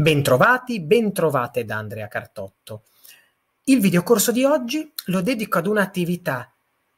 Bentrovati, bentrovate da Andrea Cartotto. Il videocorso di oggi lo dedico ad un'attività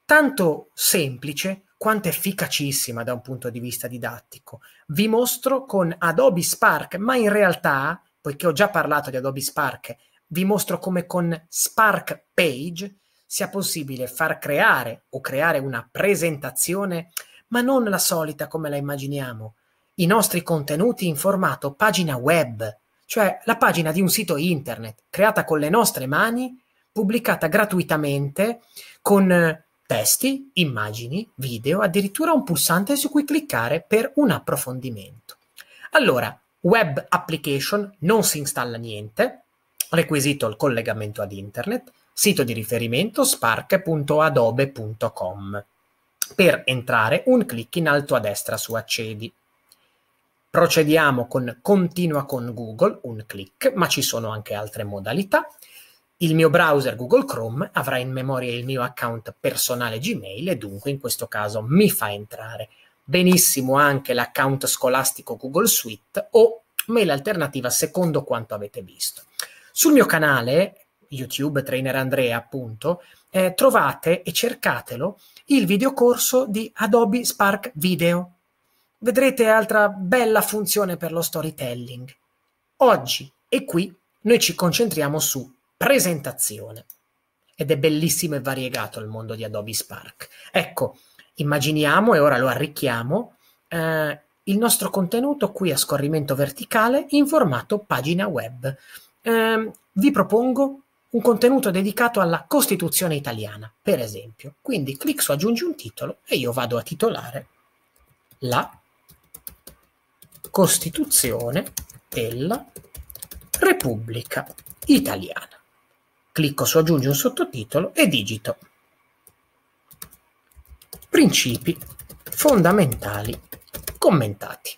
tanto semplice quanto efficacissima da un punto di vista didattico. Vi mostro con Adobe Spark, ma in realtà, poiché ho già parlato di Adobe Spark, vi mostro come con Spark Page sia possibile far creare o creare una presentazione, ma non la solita come la immaginiamo, i nostri contenuti in formato pagina web cioè la pagina di un sito internet creata con le nostre mani, pubblicata gratuitamente con eh, testi, immagini, video, addirittura un pulsante su cui cliccare per un approfondimento. Allora, web application non si installa niente, requisito il collegamento ad internet, sito di riferimento spark.adobe.com. Per entrare un clic in alto a destra su accedi. Procediamo con Continua con Google, un clic, ma ci sono anche altre modalità. Il mio browser Google Chrome avrà in memoria il mio account personale Gmail e dunque in questo caso mi fa entrare benissimo anche l'account scolastico Google Suite o mail alternativa secondo quanto avete visto. Sul mio canale YouTube Trainer Andrea appunto eh, trovate e cercatelo il videocorso di Adobe Spark Video vedrete altra bella funzione per lo storytelling. Oggi e qui noi ci concentriamo su presentazione. Ed è bellissimo e variegato il mondo di Adobe Spark. Ecco, immaginiamo e ora lo arricchiamo eh, il nostro contenuto qui a scorrimento verticale in formato pagina web. Eh, vi propongo un contenuto dedicato alla Costituzione italiana, per esempio. Quindi clic su aggiungi un titolo e io vado a titolare la Costituzione della Repubblica Italiana. Clicco su aggiungi un sottotitolo e digito Principi fondamentali commentati.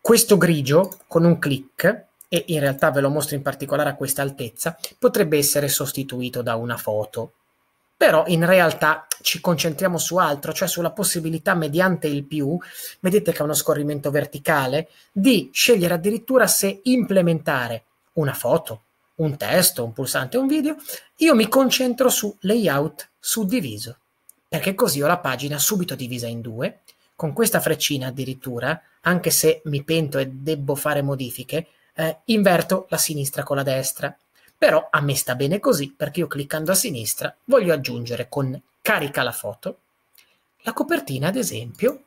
Questo grigio con un clic e in realtà ve lo mostro in particolare a questa altezza, potrebbe essere sostituito da una foto però in realtà ci concentriamo su altro, cioè sulla possibilità mediante il più, vedete che è uno scorrimento verticale, di scegliere addirittura se implementare una foto, un testo, un pulsante, un video, io mi concentro su layout suddiviso, perché così ho la pagina subito divisa in due, con questa freccina addirittura, anche se mi pento e debbo fare modifiche, eh, inverto la sinistra con la destra, però a me sta bene così perché io cliccando a sinistra voglio aggiungere con carica la foto la copertina, ad esempio,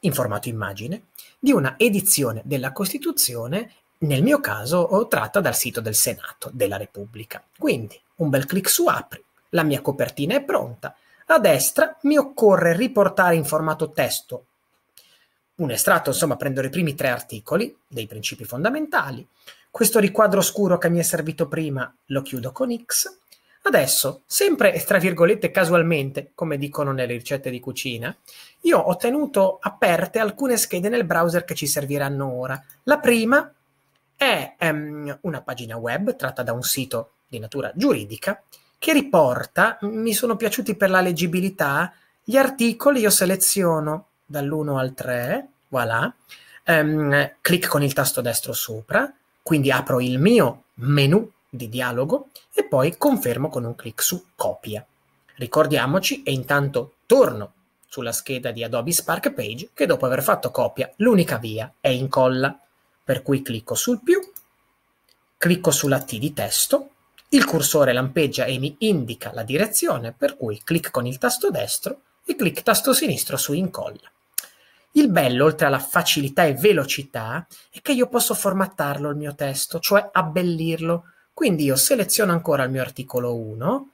in formato immagine, di una edizione della Costituzione, nel mio caso tratta dal sito del Senato della Repubblica. Quindi un bel clic su apri, la mia copertina è pronta. A destra mi occorre riportare in formato testo un estratto, insomma prendere i primi tre articoli dei principi fondamentali, questo riquadro scuro che mi è servito prima lo chiudo con X. Adesso, sempre tra virgolette casualmente, come dicono nelle ricette di cucina, io ho tenuto aperte alcune schede nel browser che ci serviranno ora. La prima è um, una pagina web tratta da un sito di natura giuridica che riporta, mi sono piaciuti per la leggibilità, gli articoli io seleziono dall'1 al 3, voilà, um, clic con il tasto destro sopra, quindi apro il mio menu di dialogo e poi confermo con un clic su copia. Ricordiamoci e intanto torno sulla scheda di Adobe Spark Page che dopo aver fatto copia l'unica via è incolla. Per cui clicco sul più, clicco sulla T di testo, il cursore lampeggia e mi indica la direzione per cui clic con il tasto destro e clic tasto sinistro su incolla. Il bello, oltre alla facilità e velocità, è che io posso formattarlo il mio testo, cioè abbellirlo. Quindi io seleziono ancora il mio articolo 1, um,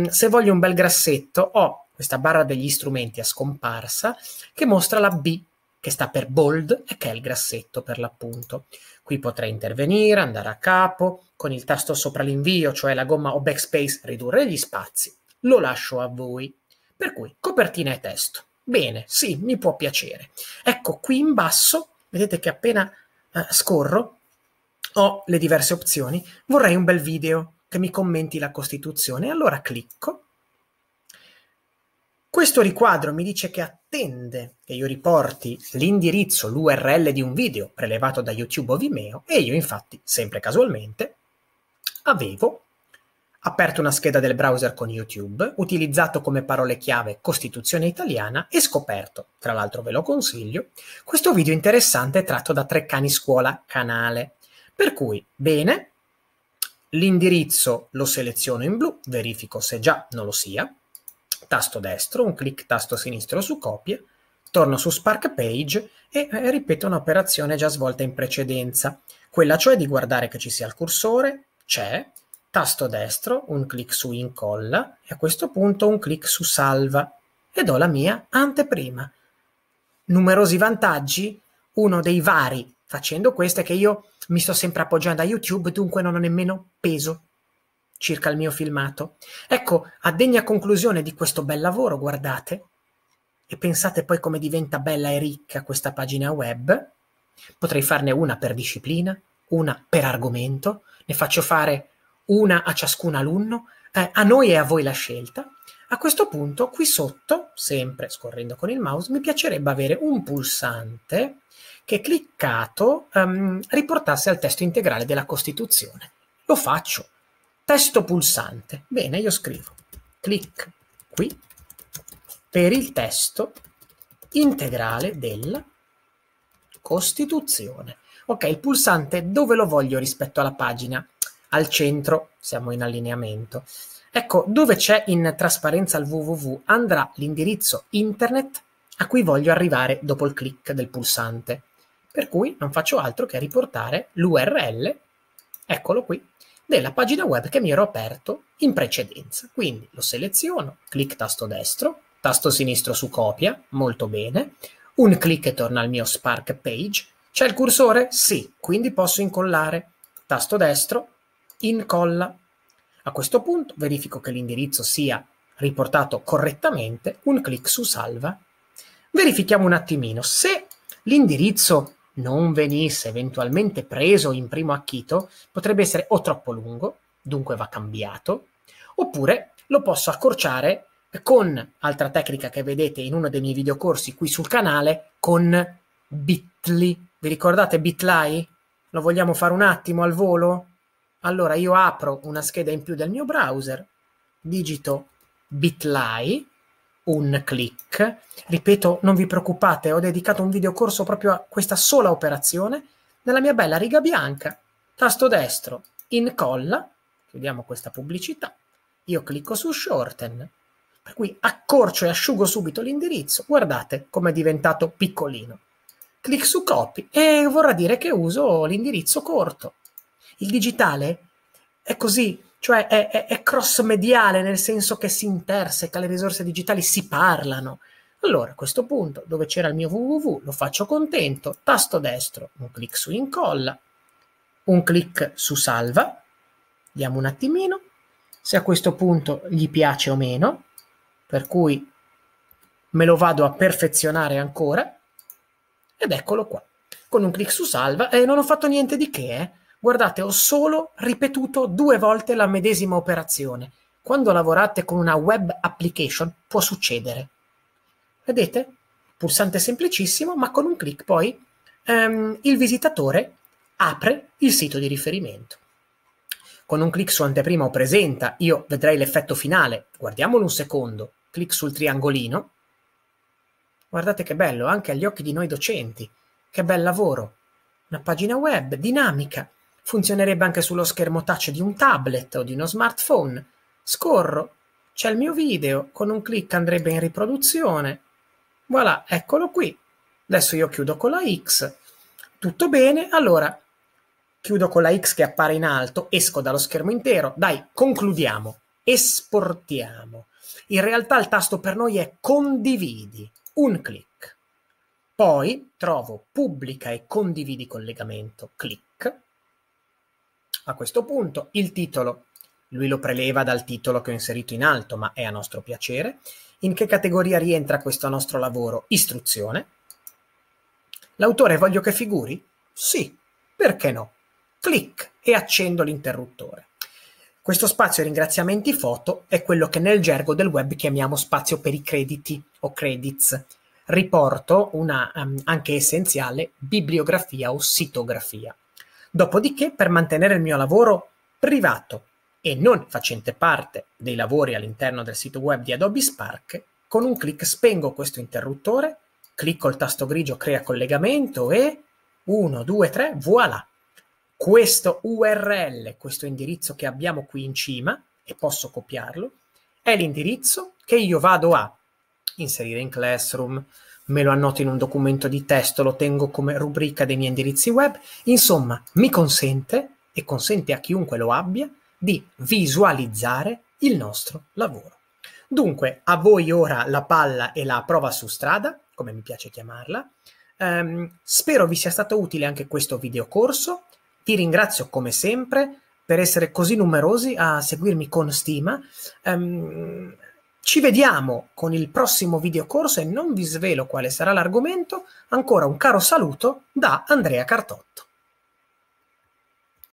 ehm, se voglio un bel grassetto ho questa barra degli strumenti a scomparsa che mostra la B che sta per bold e che è il grassetto per l'appunto. Qui potrei intervenire, andare a capo, con il tasto sopra l'invio, cioè la gomma o backspace, ridurre gli spazi. Lo lascio a voi. Per cui copertina e testo. Bene, sì, mi può piacere. Ecco, qui in basso, vedete che appena eh, scorro ho le diverse opzioni. Vorrei un bel video che mi commenti la Costituzione. Allora clicco. Questo riquadro mi dice che attende che io riporti l'indirizzo, l'URL di un video prelevato da YouTube o Vimeo e io infatti, sempre casualmente, avevo aperto una scheda del browser con YouTube, utilizzato come parole chiave Costituzione italiana e scoperto, tra l'altro ve lo consiglio, questo video interessante tratto da Treccani Scuola Canale. Per cui, bene, l'indirizzo lo seleziono in blu, verifico se già non lo sia, tasto destro, un clic tasto sinistro su copia, torno su Spark Page e eh, ripeto un'operazione già svolta in precedenza, quella cioè di guardare che ci sia il cursore, c'è, tasto destro, un clic su incolla e a questo punto un clic su salva ed ho la mia anteprima. Numerosi vantaggi, uno dei vari facendo questo è che io mi sto sempre appoggiando a YouTube, dunque non ho nemmeno peso circa il mio filmato. Ecco, a degna conclusione di questo bel lavoro, guardate, e pensate poi come diventa bella e ricca questa pagina web, potrei farne una per disciplina, una per argomento, ne faccio fare una a ciascun alunno, eh, a noi e a voi la scelta. A questo punto, qui sotto, sempre scorrendo con il mouse, mi piacerebbe avere un pulsante che cliccato um, riportasse al testo integrale della Costituzione. Lo faccio. Testo pulsante. Bene, io scrivo. Clic qui per il testo integrale della Costituzione. Ok, il pulsante dove lo voglio rispetto alla pagina? al centro siamo in allineamento. Ecco, dove c'è in trasparenza il www andrà l'indirizzo internet a cui voglio arrivare dopo il click del pulsante. Per cui non faccio altro che riportare l'URL, eccolo qui, della pagina web che mi ero aperto in precedenza. Quindi lo seleziono, clic tasto destro, tasto sinistro su copia, molto bene, un clic e torna al mio Spark page. C'è il cursore? Sì, quindi posso incollare. Tasto destro, incolla. A questo punto verifico che l'indirizzo sia riportato correttamente, un clic su salva. Verifichiamo un attimino se l'indirizzo non venisse eventualmente preso in primo acchito, potrebbe essere o troppo lungo, dunque va cambiato, oppure lo posso accorciare con altra tecnica che vedete in uno dei miei videocorsi qui sul canale con Bitly. Vi ricordate Bitly? Lo vogliamo fare un attimo al volo? Allora io apro una scheda in più del mio browser, digito bit.ly, un clic, ripeto non vi preoccupate, ho dedicato un video corso proprio a questa sola operazione, nella mia bella riga bianca, tasto destro, incolla, chiudiamo questa pubblicità, io clicco su shorten, per cui accorcio e asciugo subito l'indirizzo, guardate com'è diventato piccolino. Clic su copy e vorrà dire che uso l'indirizzo corto. Il digitale è così, cioè è, è, è cross mediale nel senso che si interseca, le risorse digitali si parlano. Allora, a questo punto, dove c'era il mio www, lo faccio contento, tasto destro, un clic su incolla, un clic su salva, vediamo un attimino, se a questo punto gli piace o meno, per cui me lo vado a perfezionare ancora, ed eccolo qua, con un clic su salva, e eh, non ho fatto niente di che, eh. Guardate, ho solo ripetuto due volte la medesima operazione. Quando lavorate con una web application può succedere. Vedete? Pulsante semplicissimo, ma con un clic poi ehm, il visitatore apre il sito di riferimento. Con un clic su anteprima o presenta, io vedrei l'effetto finale. Guardiamolo un secondo. Clic sul triangolino. Guardate che bello, anche agli occhi di noi docenti. Che bel lavoro. Una pagina web dinamica, Funzionerebbe anche sullo schermo touch di un tablet o di uno smartphone. Scorro, c'è il mio video, con un clic andrebbe in riproduzione. Voilà, eccolo qui. Adesso io chiudo con la X. Tutto bene, allora chiudo con la X che appare in alto, esco dallo schermo intero. Dai, concludiamo. Esportiamo. In realtà il tasto per noi è condividi, un clic. Poi trovo pubblica e condividi collegamento, clic. A questo punto il titolo, lui lo preleva dal titolo che ho inserito in alto, ma è a nostro piacere. In che categoria rientra questo nostro lavoro? Istruzione. L'autore voglio che figuri? Sì, perché no? Clic e accendo l'interruttore. Questo spazio ringraziamenti foto è quello che nel gergo del web chiamiamo spazio per i crediti o credits. Riporto una um, anche essenziale bibliografia o sitografia. Dopodiché, per mantenere il mio lavoro privato e non facente parte dei lavori all'interno del sito web di Adobe Spark, con un clic spengo questo interruttore, clicco il tasto grigio crea collegamento e 1, 2, 3, voilà! Questo URL, questo indirizzo che abbiamo qui in cima, e posso copiarlo, è l'indirizzo che io vado a inserire in Classroom, me lo annoto in un documento di testo, lo tengo come rubrica dei miei indirizzi web, insomma mi consente e consente a chiunque lo abbia di visualizzare il nostro lavoro. Dunque, a voi ora la palla e la prova su strada, come mi piace chiamarla. Um, spero vi sia stato utile anche questo videocorso. Ti ringrazio come sempre per essere così numerosi a seguirmi con stima. Um, ci vediamo con il prossimo videocorso e non vi svelo quale sarà l'argomento. Ancora un caro saluto da Andrea Cartotto.